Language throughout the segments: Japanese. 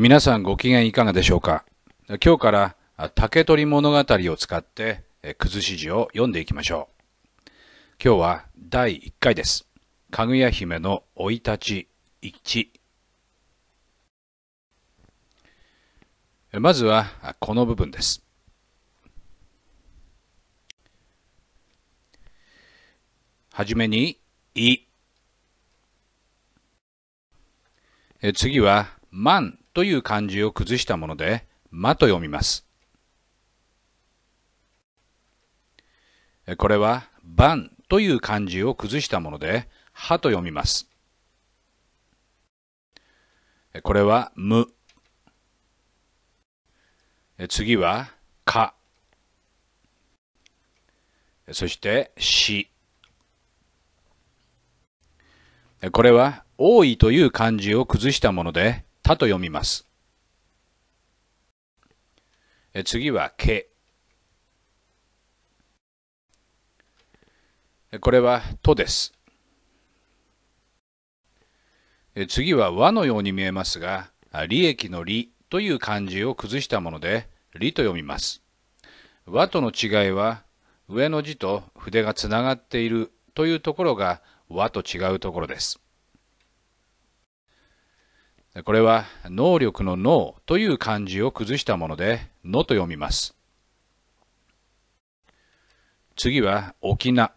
皆さんご機嫌いかがでしょうか今日から竹取物語を使ってくずし字を読んでいきましょう。今日は第1回です。かぐや姫の生い立ち1。まずはこの部分です。はじめに、い。次は、万という漢字を崩したもので、まと読みます。これは、んという漢字を崩したもので、はと読みます。これは、む。次は、か。そして、し。これは、多いという漢字を崩したもので、たと読みます。次はけ。これはとです。次は和のように見えますが、利益の利という漢字を崩したもので、利と読みます。和との違いは、上の字と筆がつながっているというところが和と違うところです。これは能力の能という漢字を崩したもので、のと読みます。次は沖縄。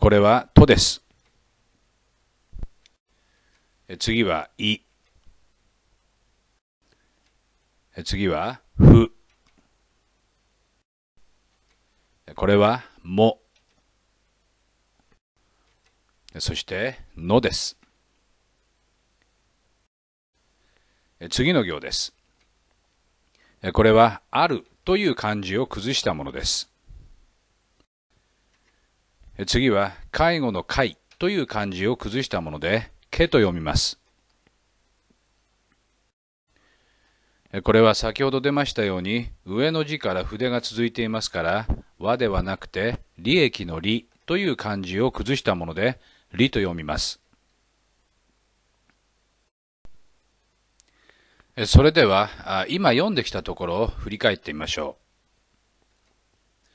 これはとです。次は、い。次は、ふ。これは、も。そして「の」です。次の行です。これは「ある」という漢字を崩したものです。次は「介護の介」という漢字を崩したもので「け」と読みます。これは先ほど出ましたように上の字から筆が続いていますから「和」ではなくて「利益の利」という漢字を崩したもので理と読みます。それでは、今読んできたところを振り返ってみましょう。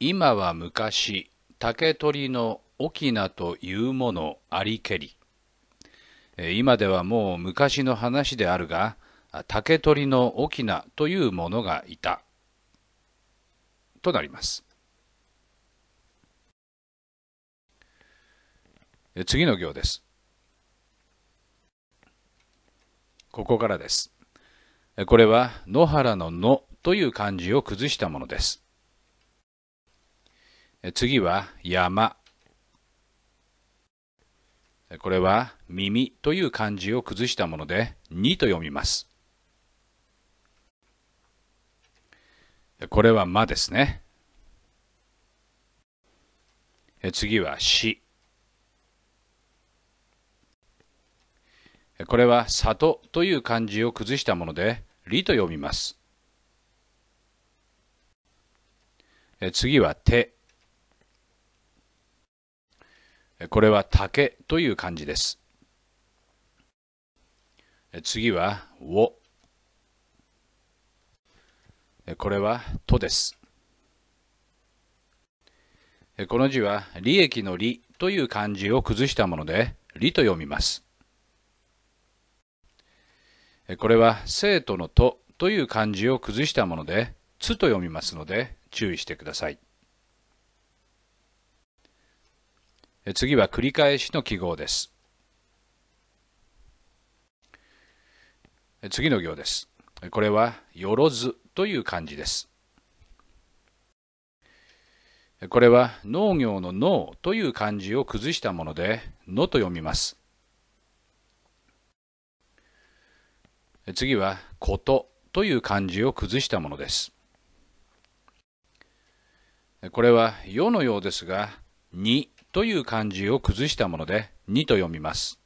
今は昔、竹取の翁というものありけり。今ではもう昔の話であるが、竹取の翁というものがいた。となります。次の行です。ここからです。これは野原の野という漢字を崩したものです。次は山。これは耳という漢字を崩したもので、にと読みます。これはまですね。次はし。これは里という漢字を崩したもので、里と読みます。次は手。これは竹という漢字です。次はを。これはとです。この字は利益の利という漢字を崩したもので、利と読みます。これは生徒のとという漢字を崩したもので、つと読みますので注意してください。次は繰り返しの記号です。次の行です。これは、よろずという漢字です。これは、農業の農という漢字を崩したもので、のと読みます。次は「こと」という漢字を崩したものですこれは「よ」のようですが「に」という漢字を崩したもので「に」と読みます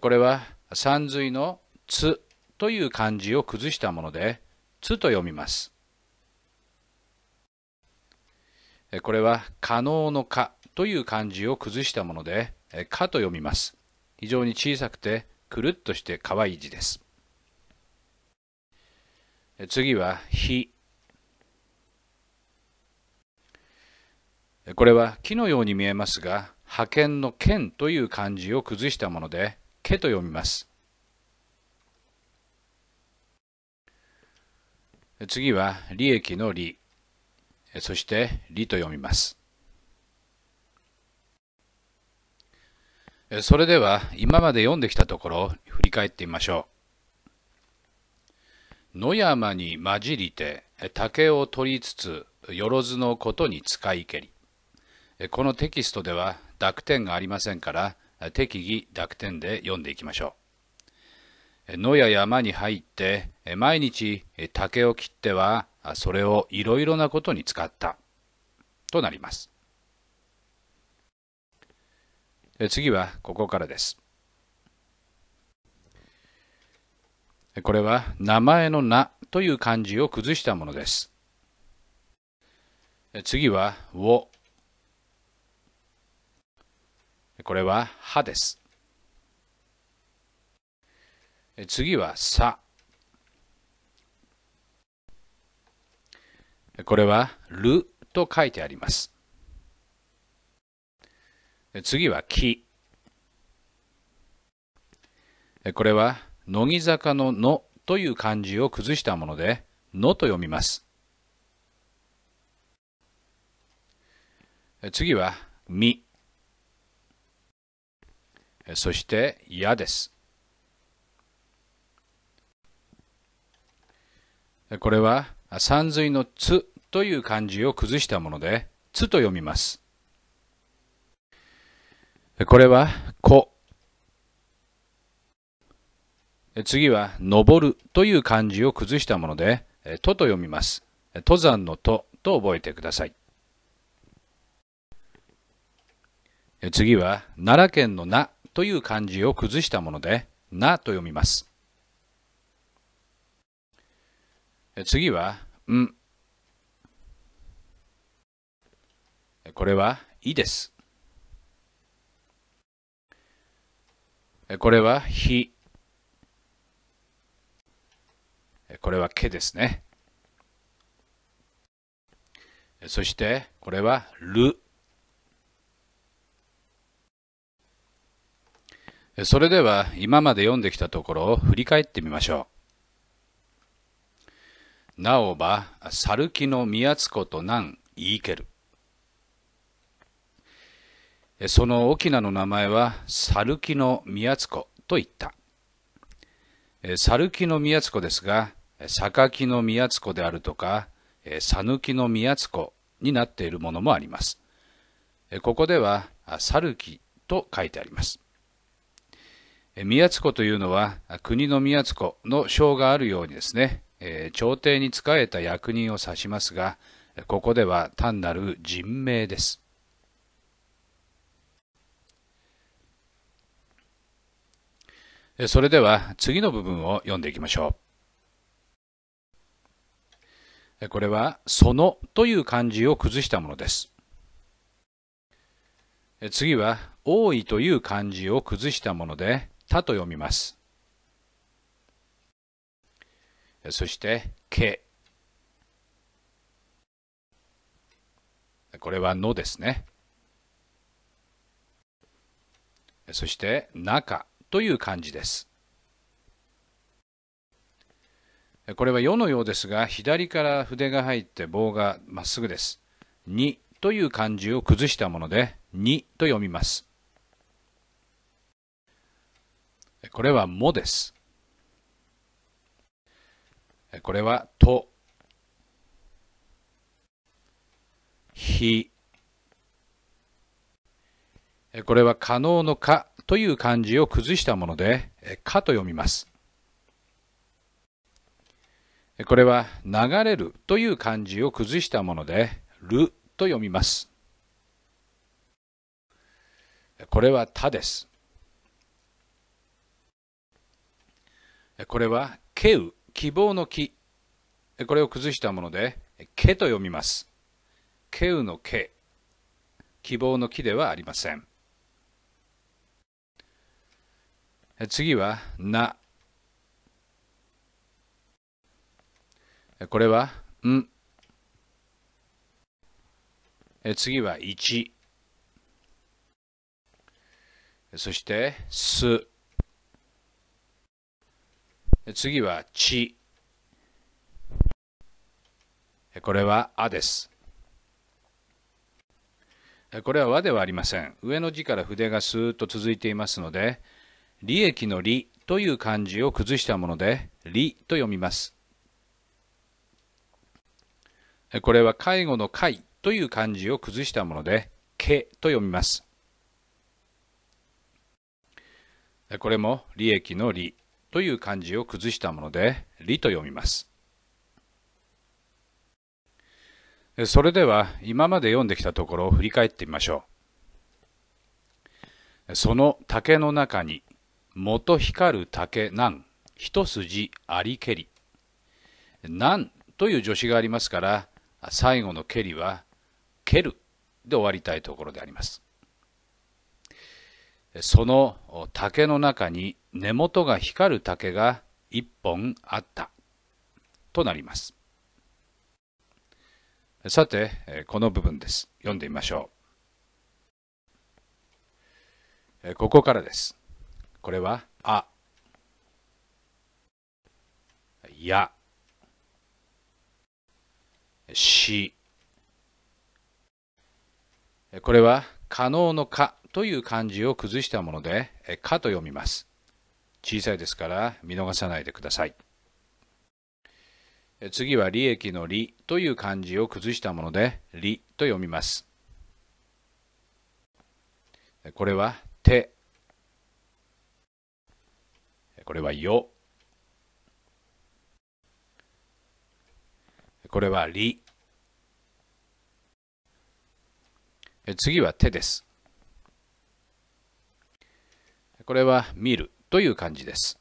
これは三髄の「つ」という漢字を崩したもので「つ」と読みますこれは「可能のかという漢字を崩したもので「か」と読みます非常に小さくてくるっとして可愛い字です。次は「火」これは木のように見えますが派遣の「剣」という漢字を崩したもので「け」と読みます次は利益の「利」そして「利」と読みますそれでは今まで読んできたところを振り返ってみましょう。野山に混じりて竹を取りつつよろずのことに使いけり。このテキストでは濁点がありませんから適宜濁点で読んでいきましょう。野や山に入って毎日竹を切ってはそれをいろいろなことに使ったとなります。次はここからです。これは名前の名という漢字を崩したものです。次はを。これはは」です。次はさ。これはると書いてあります。次は木。これは、乃木坂ののという漢字を崩したもので、のと読みます。次は、み。そして、やです。これは、山水のつという漢字を崩したもので、つと読みます。これは、こ。次は、登るという漢字を崩したもので、とと読みます。登山のとと覚えてください。次は、奈良県のなという漢字を崩したもので、なと読みます。次は、ん。これは、いです。これは日。これはけですね。そして、これはる。それでは、今まで読んできたところを振り返ってみましょう。なおば、さるきのみやつことん言いける。その翁の名前は、猿木の宮津子と言った。猿木の宮津子ですが、榊の宮津子であるとか、讃岐の宮津子になっているものもあります。ここでは、猿木と書いてあります。宮津子というのは、国の宮津子の章があるようにですね、朝廷に仕えた役人を指しますが、ここでは単なる人名です。それでは次の部分を読んでいきましょう。これは「その」という漢字を崩したものです。次は「多い」という漢字を崩したもので「たと読みます。そして「け」これは「の」ですね。そして「中」という漢字です。これは世のようですが、左から筆が入って棒がまっすぐです。にという漢字を崩したもので、にと読みます。これはもです。これはと、ひ、これは可能のかという漢字を崩したもので、かと読みます。これは流れるという漢字を崩したもので、ると読みます。これはたです。これは、けう、希望の木。これを崩したもので、けと読みます。けうのけ。希望の木ではありません。次は、な。これは、ん。次は、ち。そして、す。次は、ち。これは、あです。これは和ではありません。上の字から筆がスーッと続いていますので、利益の利という漢字を崩したもので、利と読みます。これは介護の介という漢字を崩したもので、けと読みます。これも利益の利という漢字を崩したもので、利と読みます。それでは今まで読んできたところを振り返ってみましょう。その竹の中に元光る竹ん一筋ありけりんという助詞がありますから最後のけりはけるで終わりたいところでありますその竹の中に根元が光る竹が一本あったとなりますさてこの部分です読んでみましょうここからですこれは、あ、や、し。これは、可能のかという漢字を崩したもので、かと読みます。小さいですから見逃さないでください。次は利益の利という漢字を崩したもので利と読みます。これは手これはよ。これはり。次は手です。これは見るという漢字です。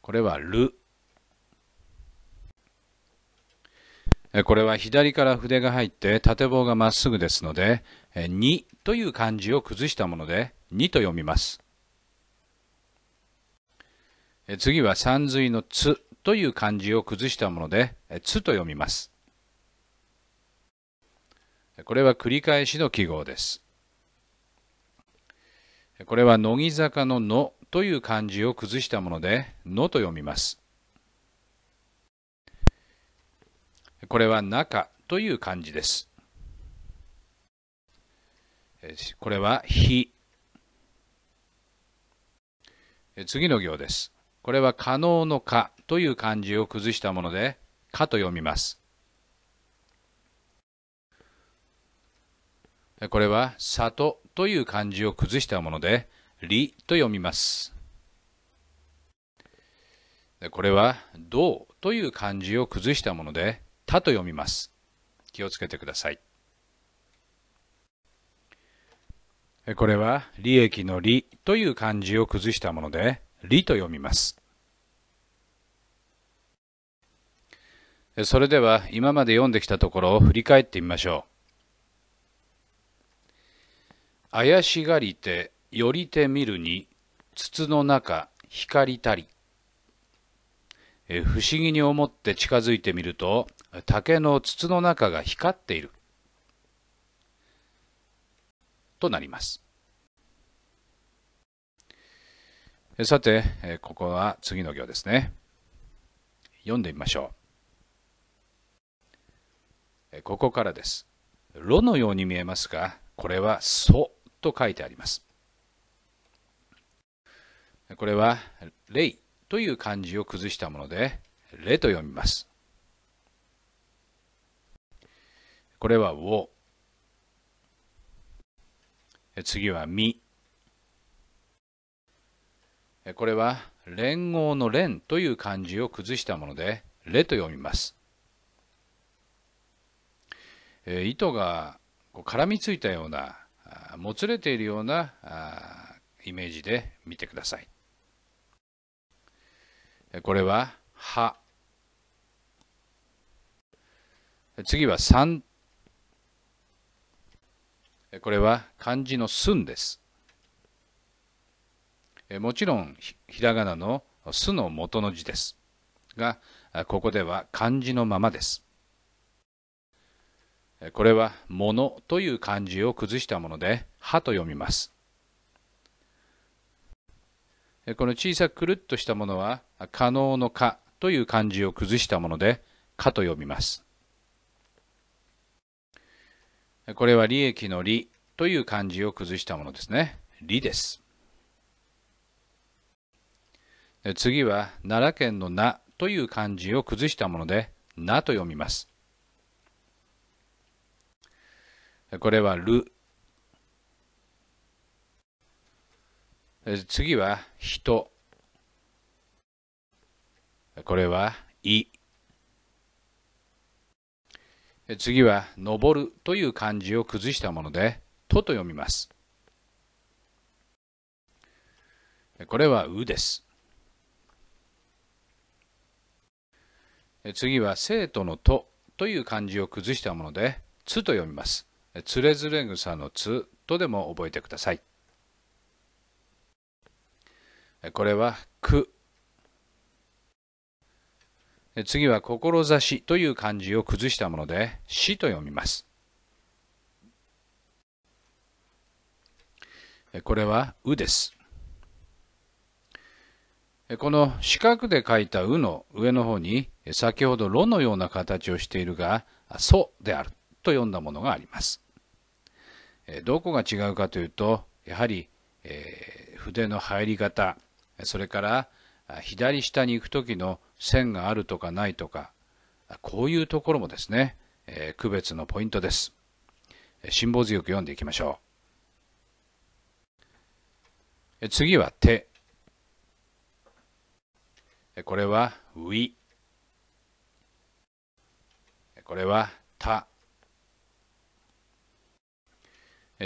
これはる。これは左から筆が入って縦棒がまっすぐですので、にという漢字を崩したもので、にと読みます。次は三髄のつという漢字を崩したもので、つと読みます。これは繰り返しの記号です。これは乃木坂ののという漢字を崩したもので、のと読みます。これは中という漢字です。これは日。次の行です。これは可能の可という漢字を崩したもので、可と読みます。これは里という漢字を崩したもので、理と読みます。これは道という漢字を崩したもので、たと読みます。気をつけてください。これは利益の利という漢字を崩したもので、理と読みます。それでは今まで読んできたところを振り返ってみましょう。怪しがりて、よりて見るに、筒の中、光りたり。不思議に思って近づいてみると、竹の筒の中が光っている。となります。さて、ここは次の行ですね。読んでみましょう。ここからです。ロのように見えますが、これはソと書いてあります。これは、イという漢字を崩したもので、れと読みます。これはを。次はみ。これは連合の連という漢字を崩したもので、れと読みます。え糸がこう絡みついたような、もつれているようなイメージで見てください。これは、は。次は、三。これは漢字の寸です。もちろんひらがなの「す」の元の字ですがここでは漢字のままですこれは「もの」という漢字を崩したもので「は」と読みますこの小さくくるっとしたものは「可能のか」という漢字を崩したもので「か」と読みますこれは利益の利という漢字を崩したものですね。利です。次は奈良県の名という漢字を崩したもので、名と読みます。これはる。次は人。これは、い。次は、登るという漢字を崩したもので、とと読みます。これは、うです。次は生徒のとという漢字を崩したもので、つと読みます。つれずれ草のつとでも覚えてください。これはく。次は志という漢字を崩したもので、しと読みます。これはうです。この四角で書いたうの上の方に先ほどろ」のような形をしているが、そ」であると読んだものがあります。どこが違うかというと、やはり、えー、筆の入り方、それから左下に行く時の線があるとかないとか、こういうところもですね、えー、区別のポイントです。辛抱強く読んでいきましょう。次は手。これはうい」これは他。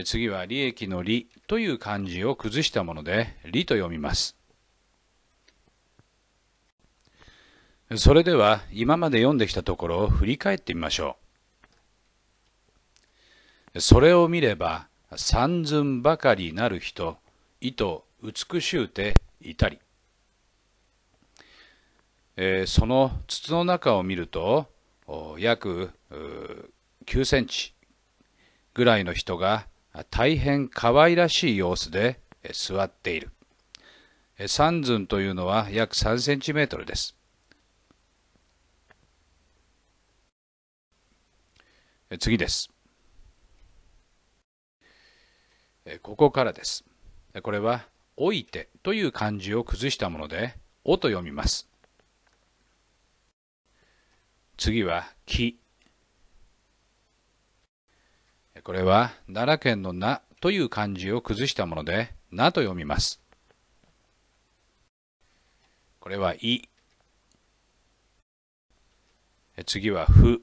次は利益の利という漢字を崩したもので利と読みます。それでは今まで読んできたところを振り返ってみましょう。それを見れば三寸ばかりなる人、意図美しゅうていたり。えー、その筒の中を見ると約9センチぐらいの人が大変可愛らしい様子で座っている。三寸というのは約3センチメートルです。次です。ここからです。これは、おいてという漢字を崩したもので、おと読みます。次は木。これは奈良県のな」という漢字を崩したもので、な」と読みます。これは、い。次は、ふ。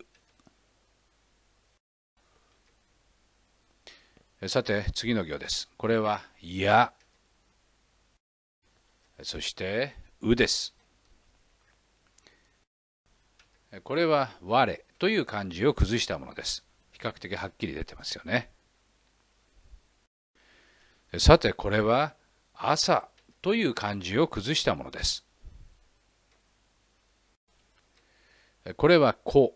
さて、次の行です。これは、や。そして、うです。これは我という漢字を崩したものです。比較的はっきり出てますよね。さてこれは朝という漢字を崩したものです。これは子。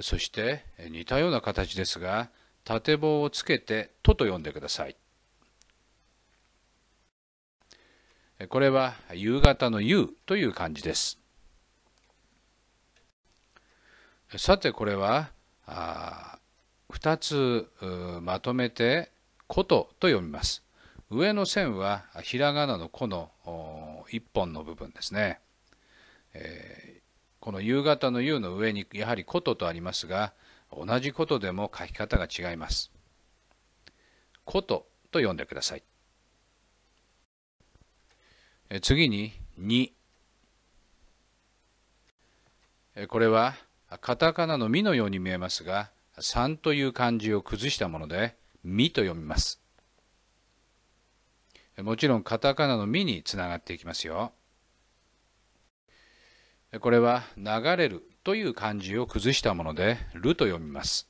そして似たような形ですが、縦棒をつけてとと読んでください。これは夕方の夕という漢字です。さてこれは2つまとめて「こと」と読みます。上の線はひらがなの「こ」の1本の部分ですね。えー、この夕方の「夕」の上にやはり「こと」とありますが同じことでも書き方が違います。ことと読んでください。次に2これはカタカナの「ミ」のように見えますが「三という漢字を崩したもので「ミ」と読みますもちろんカタカナの「ミ」につながっていきますよこれは「流れる」という漢字を崩したもので「る」と読みます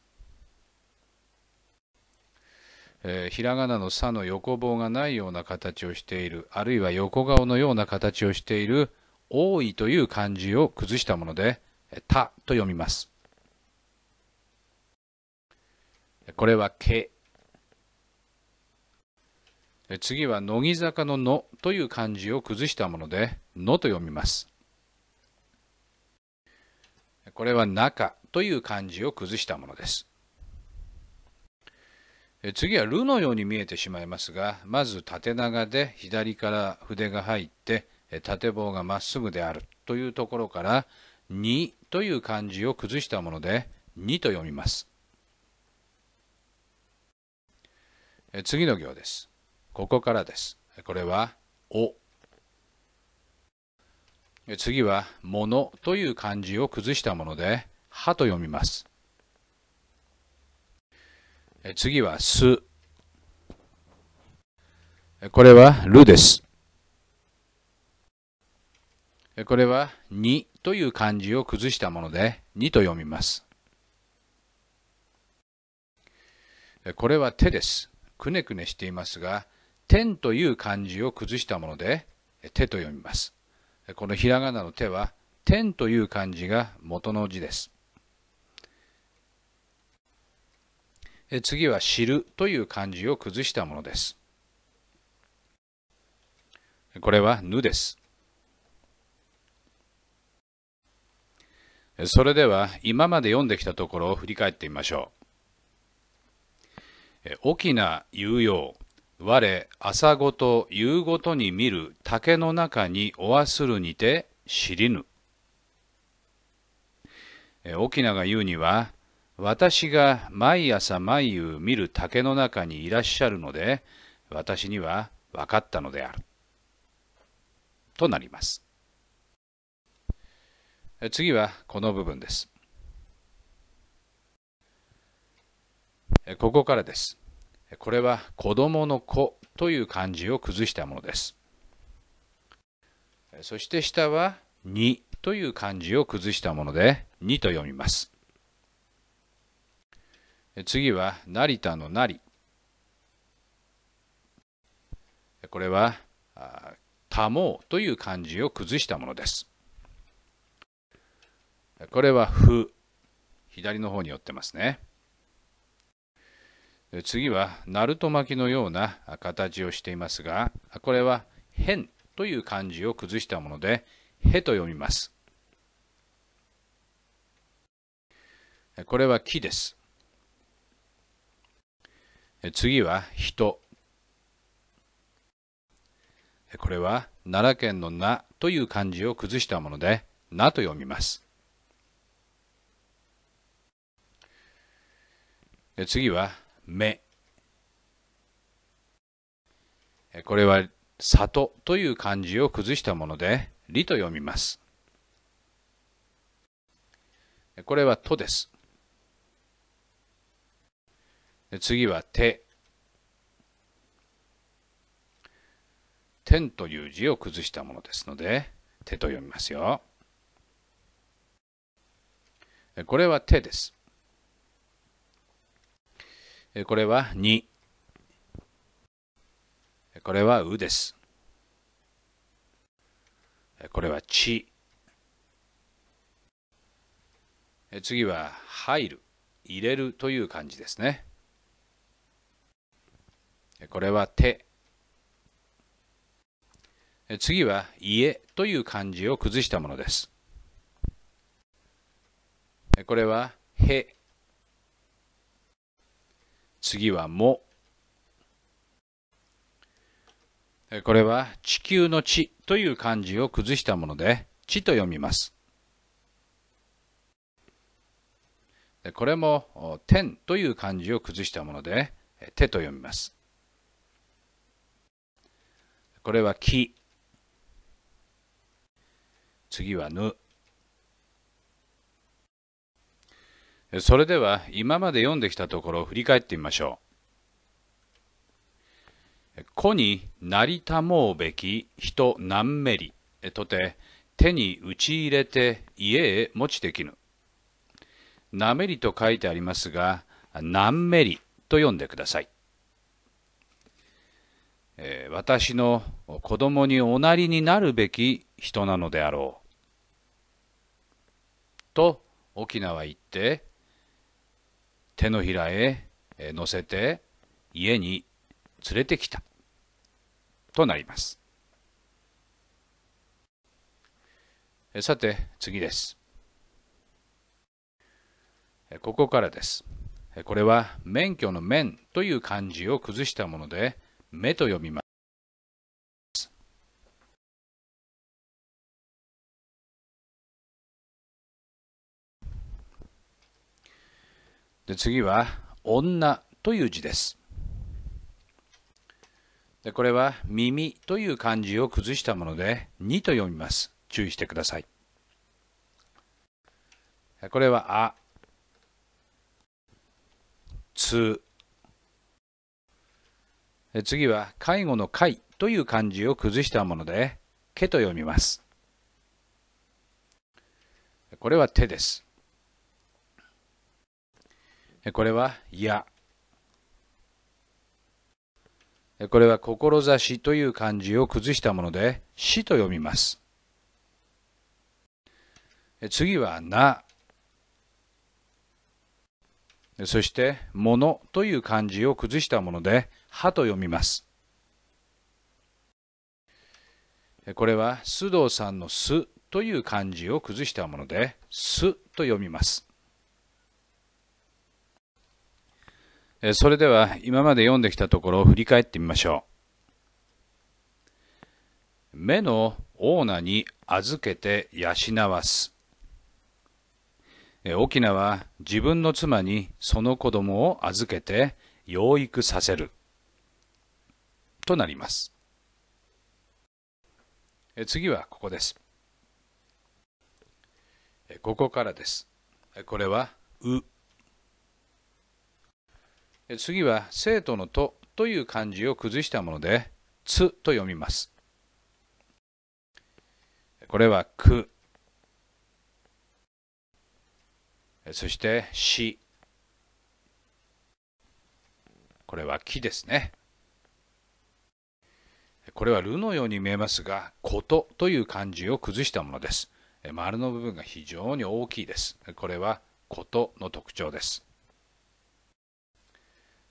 えー、ひらがなの「さ」の横棒がないような形をしているあるいは横顔のような形をしている「多い」という漢字を崩したもので「た」と読みますこれは「け」次は乃木坂の「の」という漢字を崩したもので「の」と読みますこれは「中」という漢字を崩したものです次は「る」のように見えてしまいますがまず縦長で左から筆が入って縦棒がまっすぐであるというところから「に」という漢字を崩したもので「に」と読みます次の行ですここからですこれは「お」次は「もの」という漢字を崩したもので「は」と読みます次はす。これはるです。これはにという漢字を崩したもので、にと読みます。これは手です。くねくねしていますが、天という漢字を崩したもので、手と読みます。このひらがなの手は、天という漢字が元の字です。次は知るという漢字を崩したものです。これはぬです。それでは今まで読んできたところを振り返ってみましょう。大きな有用、我朝ごと夕ごとに見る竹の中におわするにて知りぬ。沖縄が言うには私が毎朝毎夕見る竹の中にいらっしゃるので、私には分かったのである。となります。次はこの部分です。ここからです。これは子供の子という漢字を崩したものです。そして下は二という漢字を崩したもので二と読みます。次は成田の成これは「たもう」という漢字を崩したものですこれは「ふ」左の方に寄ってますね次は鳴門巻きのような形をしていますがこれは「変」という漢字を崩したもので「へ」と読みますこれは「木」です次は人。これは奈良県のなという漢字を崩したもので、なと読みます。次は目。これは里という漢字を崩したもので、りと読みます。これはとです。次は手。天という字を崩したものですので、手と読みますよ。これは手です。これはに。これはうです。これはち。次は入る、入れるという漢字ですね。これは手。次は家という漢字を崩したものです。これはへ。次はも。これは地球の地という漢字を崩したもので、地と読みます。これも天という漢字を崩したもので、手と読みます。これは木。次はぬ。それでは今まで読んできたところを振り返ってみましょう。子になりたもうべき人何めりとて手に打ち入れて家へ持ちできぬ。なめりと書いてありますが、何めりと読んでください。え私の子供におなりになるべき人なのであろう。と沖縄行って手のひらへ乗せて家に連れてきたとなります。さて次です。ここからです。これは免許の免という漢字を崩したもので、目と読みます。で次は「女」という字です。でこれは「耳」という漢字を崩したもので「に」と読みます。注意してください。これは「あ」「つ」次は介護の介という漢字を崩したもので、けと読みます。これは手です。これは矢。これは志という漢字を崩したもので、死と読みます。次はな。そして、ものという漢字を崩したもので、歯と読みますこれは須藤さんの「す」という漢字を崩したもので「す」と読みますそれでは今まで読んできたところを振り返ってみましょう目のオーナーに預けて養わす沖縄は自分の妻にその子供を預けて養育させるとなります。次はここです。ここからです。これは、う。次は、生徒のとという漢字を崩したもので、つと読みます。これは、く。そして、し。これは、きですね。これはるのように見えますが、ことという漢字を崩したものです。丸の部分が非常に大きいです。これはことの特徴です。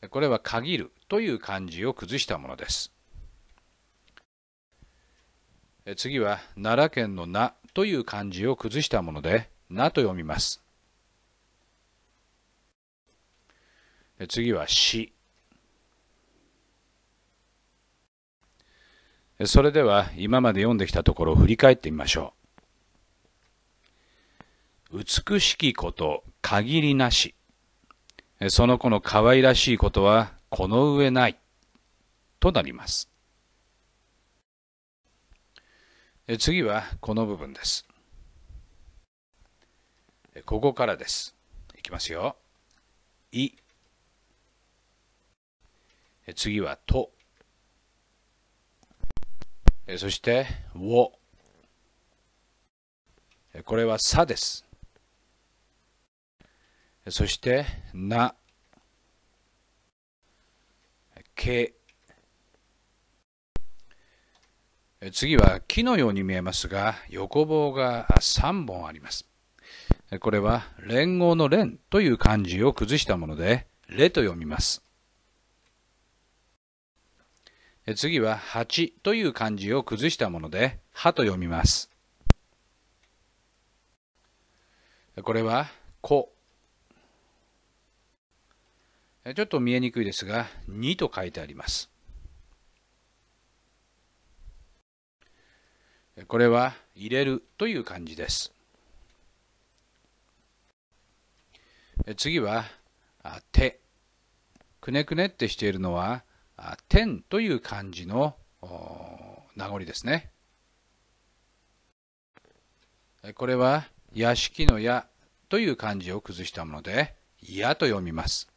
これは限るという漢字を崩したものです。次は奈良県のなという漢字を崩したもので、なと読みます。次はしそれでは今まで読んできたところを振り返ってみましょう。美しきこと限りなし。その子の可愛らしいことはこの上ない。となります。次はこの部分です。ここからです。いきますよ。い。次はと。えそして、を。これはさです。そして、な、け。次は木のように見えますが、横棒が3本あります。これは連合の連という漢字を崩したもので、れと読みます。次は8という漢字を崩したもので、はと読みます。これは、こ。ちょっと見えにくいですが、に」と書いてあります。これは、入れるという漢字です。次は、手。くねくねってしているのは、天という漢字の名残ですね。これは屋敷のやという漢字を崩したもので、やと読みます。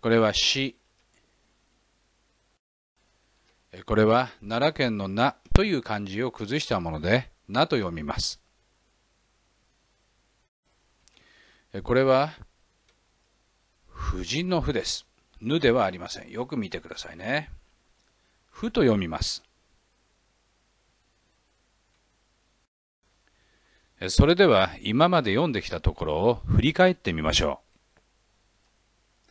これは死。これは奈良県の名という漢字を崩したもので、名と読みます。これは婦人の婦です。ぬではありません。よく見てくださいね。ふと読みます。それでは今まで読んできたところを振り返ってみましょう。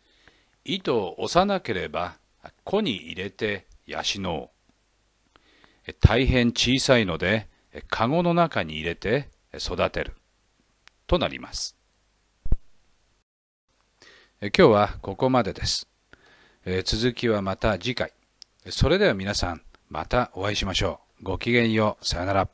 糸を押さなければ子に入れて養う。大変小さいので、かごの中に入れて育てる。となります。今日はここまでです。続きはまた次回。それでは皆さん、またお会いしましょう。ごきげんよう。さよなら。